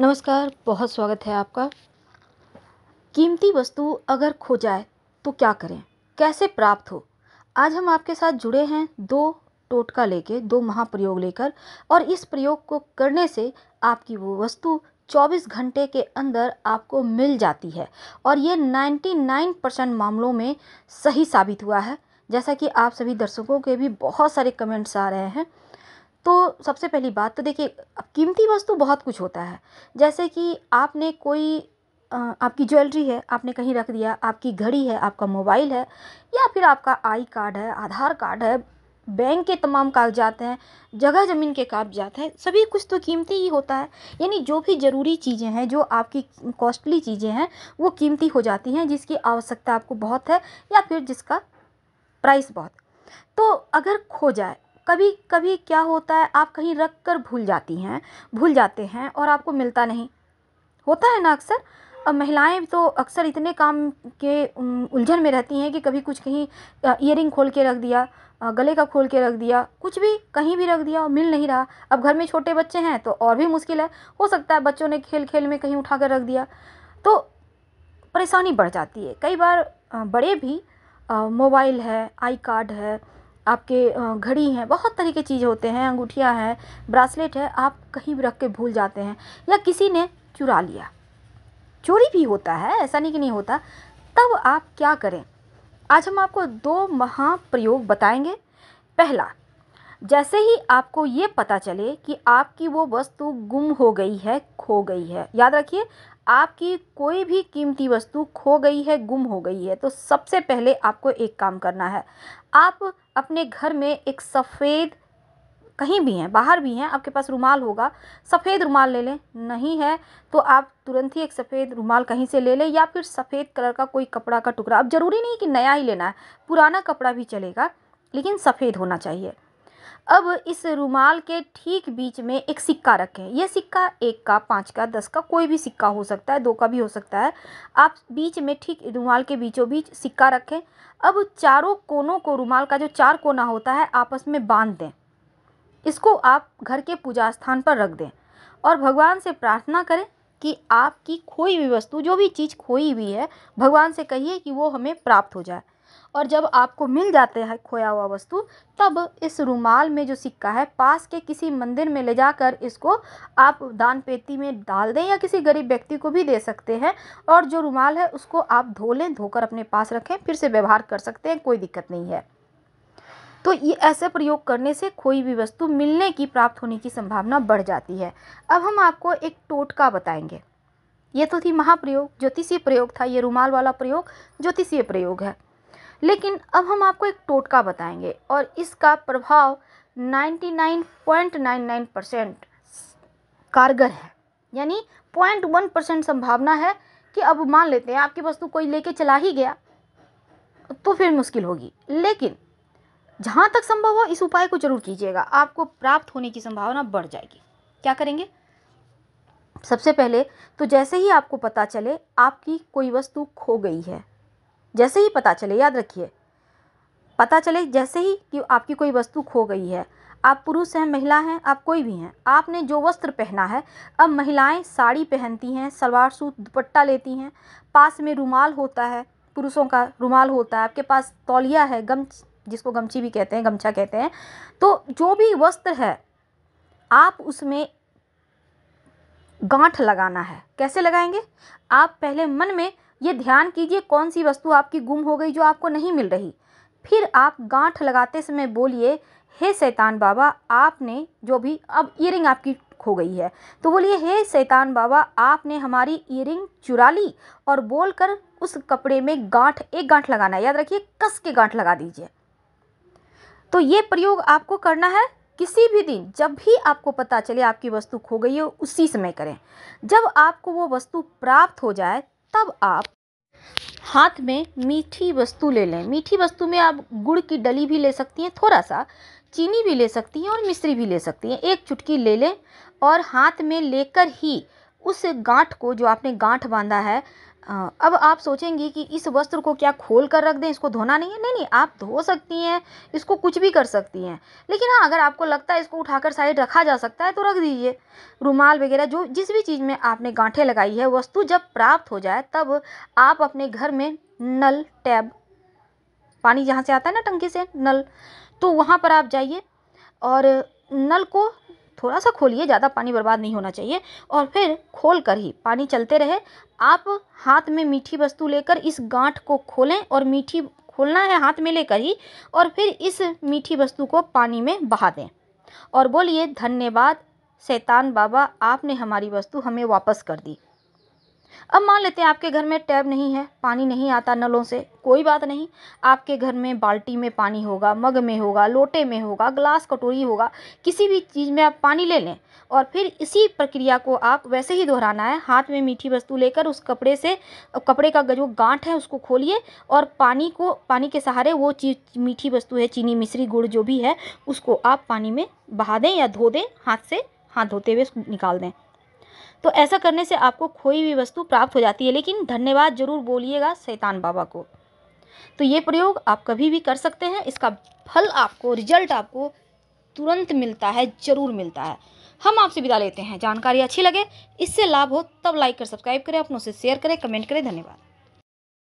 नमस्कार बहुत स्वागत है आपका कीमती वस्तु अगर खो जाए तो क्या करें कैसे प्राप्त हो आज हम आपके साथ जुड़े हैं दो टोटका लेके दो महाप्रयोग लेकर और इस प्रयोग को करने से आपकी वो वस्तु 24 घंटे के अंदर आपको मिल जाती है और ये 99 परसेंट मामलों में सही साबित हुआ है जैसा कि आप सभी दर्शकों के भी बहुत सारे कमेंट्स आ रहे हैं तो सबसे पहली बात तो देखिए अब कीमती वस्तु बहुत कुछ होता है जैसे कि आपने कोई आपकी ज्वेलरी है आपने कहीं रख दिया आपकी घड़ी है आपका मोबाइल है या फिर आपका आई कार्ड है आधार कार्ड है बैंक के तमाम कागजात हैं जगह ज़मीन के कागजात हैं सभी कुछ तो कीमती ही होता है यानी जो भी ज़रूरी चीज़ें हैं जो आपकी कॉस्टली चीज़ें हैं वो कीमती हो जाती हैं जिसकी आवश्यकता आपको बहुत है या फिर जिसका प्राइस बहुत तो अगर खो जाए कभी कभी क्या होता है आप कहीं रख कर भूल जाती हैं भूल जाते हैं और आपको मिलता नहीं होता है ना अक्सर अब महिलाएं तो अक्सर इतने काम के उलझन में रहती हैं कि कभी कुछ कहीं ईयरिंग खोल के रख दिया गले का खोल के रख दिया कुछ भी कहीं भी रख दिया और मिल नहीं रहा अब घर में छोटे बच्चे हैं तो और भी मुश्किल है हो सकता है बच्चों ने खेल खेल में कहीं उठा कर रख दिया तो परेशानी बढ़ जाती है कई बार बड़े भी मोबाइल है आई कार्ड है आपके घड़ी हैं बहुत तरह के चीज़ होते हैं अंगूठियाँ हैं ब्रासलेट है आप कहीं भी रख के भूल जाते हैं या किसी ने चुरा लिया चोरी भी होता है ऐसा नहीं कि नहीं होता तब आप क्या करें आज हम आपको दो महाप्रयोग बताएंगे पहला जैसे ही आपको ये पता चले कि आपकी वो वस्तु गुम हो गई है खो गई है याद रखिए आपकी कोई भी कीमती वस्तु खो गई है गुम हो गई है तो सबसे पहले आपको एक काम करना है आप अपने घर में एक सफ़ेद कहीं भी हैं बाहर भी हैं आपके पास रुमाल होगा सफ़ेद रुमाल ले लें नहीं है तो आप तुरंत ही एक सफ़ेद रुमाल कहीं से ले लें या फिर सफ़ेद कलर का कोई कपड़ा का टुकड़ा अब ज़रूरी नहीं कि नया ही लेना है पुराना कपड़ा भी चलेगा लेकिन सफ़ेद होना चाहिए अब इस रुमाल के ठीक बीच में एक सिक्का रखें यह सिक्का एक का पाँच का दस का कोई भी सिक्का हो सकता है दो का भी हो सकता है आप बीच में ठीक रुमाल के बीचों बीच सिक्का रखें अब चारों कोनों को रुमाल का जो चार कोना होता है आपस में बांध दें इसको आप घर के पूजा स्थान पर रख दें और भगवान से प्रार्थना करें कि आपकी खोई हुई वस्तु जो भी चीज़ खोई हुई है भगवान से कहिए कि वो हमें प्राप्त हो जाए और जब आपको मिल जाते हैं खोया हुआ वस्तु तब इस रुमाल में जो सिक्का है पास के किसी मंदिर में ले जाकर इसको आप दान पेटी में डाल दें या किसी गरीब व्यक्ति को भी दे सकते हैं और जो रुमाल है उसको आप धो लें धोकर अपने पास रखें फिर से व्यवहार कर सकते हैं कोई दिक्कत नहीं है तो ये ऐसे प्रयोग करने से कोई भी वस्तु मिलने की प्राप्त होने की संभावना बढ़ जाती है अब हम आपको एक टोटका बताएंगे ये तो थी महाप्रयोग ज्योतिषीय प्रयोग था ये रुमाल वाला प्रयोग ज्योतिषीय प्रयोग है लेकिन अब हम आपको एक टोटका बताएंगे और इसका प्रभाव 99.99 परसेंट कारगर है यानी 0.1 परसेंट संभावना है कि अब मान लेते हैं आपकी वस्तु कोई लेके चला ही गया तो फिर मुश्किल होगी लेकिन जहाँ तक संभव हो इस उपाय को जरूर कीजिएगा आपको प्राप्त होने की संभावना बढ़ जाएगी क्या करेंगे सबसे पहले तो जैसे ही आपको पता चले आपकी कोई वस्तु खो गई है जैसे ही पता चले याद रखिए पता चले जैसे ही कि आपकी कोई वस्तु खो गई है आप पुरुष हैं महिला हैं आप कोई भी हैं आपने जो वस्त्र पहना है अब महिलाएं साड़ी पहनती हैं सलवार सूट दुपट्टा लेती हैं पास में रुमाल होता है पुरुषों का रुमाल होता है आपके पास तौलिया है गम जिसको गमची भी कहते हैं गमछा कहते हैं तो जो भी वस्त्र है आप उसमें गांठ लगाना है कैसे लगाएंगे आप पहले मन में ये ध्यान कीजिए कौन सी वस्तु आपकी गुम हो गई जो आपको नहीं मिल रही फिर आप गांठ लगाते समय बोलिए हे शैतान बाबा आपने जो भी अब ईयरिंग आपकी खो गई है तो बोलिए हे शैतान बाबा आपने हमारी ईयरिंग चुरा ली और बोलकर उस कपड़े में गांठ एक गांठ लगाना याद रखिए कस के गांठ लगा दीजिए तो ये प्रयोग आपको करना है किसी भी दिन जब भी आपको पता चले आपकी वस्तु खो गई है उसी समय करें जब आपको वो वस्तु प्राप्त हो जाए तब आप हाथ में मीठी वस्तु ले लें मीठी वस्तु में आप गुड़ की डली भी ले सकती हैं थोड़ा सा चीनी भी ले सकती हैं और मिश्री भी ले सकती हैं एक चुटकी ले लें और हाथ में लेकर ही उस गांठ को जो आपने गांठ बांधा है अब आप सोचेंगी कि इस वस्त्र को क्या खोल कर रख दें इसको धोना नहीं है नहीं नहीं आप धो सकती हैं इसको कुछ भी कर सकती हैं लेकिन हाँ अगर आपको लगता है इसको उठाकर साइड रखा जा सकता है तो रख दीजिए रुमाल वगैरह जो जिस भी चीज़ में आपने गांठें लगाई है वस्तु जब प्राप्त हो जाए तब आप अपने घर में नल टैब पानी जहाँ से आता है ना टंकी से नल तो वहाँ पर आप जाइए और नल को थोड़ा सा खोलिए ज़्यादा पानी बर्बाद नहीं होना चाहिए और फिर खोल कर ही पानी चलते रहे आप हाथ में मीठी वस्तु लेकर इस गांठ को खोलें और मीठी खोलना है हाथ में लेकर ही और फिर इस मीठी वस्तु को पानी में बहा दें और बोलिए धन्यवाद शैतान बाबा आपने हमारी वस्तु हमें वापस कर दी अब मान लेते हैं आपके घर में टैब नहीं है पानी नहीं आता नलों से कोई बात नहीं आपके घर में बाल्टी में पानी होगा मग में होगा लोटे में होगा ग्लास कटोरी होगा किसी भी चीज़ में आप पानी ले लें और फिर इसी प्रक्रिया को आप वैसे ही दोहराना है हाथ में मीठी वस्तु लेकर उस कपड़े से कपड़े का जो गांठ है उसको खोलिए और पानी को पानी के सहारे वो चीज मीठी वस्तु है चीनी मिश्री गुड़ जो भी है उसको आप पानी में बहा दें या धो दें हाथ से हाथ धोते हुए निकाल दें तो ऐसा करने से आपको खोई हुई वस्तु प्राप्त हो जाती है लेकिन धन्यवाद जरूर बोलिएगा शैतान बाबा को तो ये प्रयोग आप कभी भी कर सकते हैं इसका फल आपको रिजल्ट आपको तुरंत मिलता है ज़रूर मिलता है हम आपसे विदा लेते हैं जानकारी अच्छी लगे इससे लाभ हो तब लाइक कर सब्सक्राइब करें अपनों से शेयर करें कमेंट करें धन्यवाद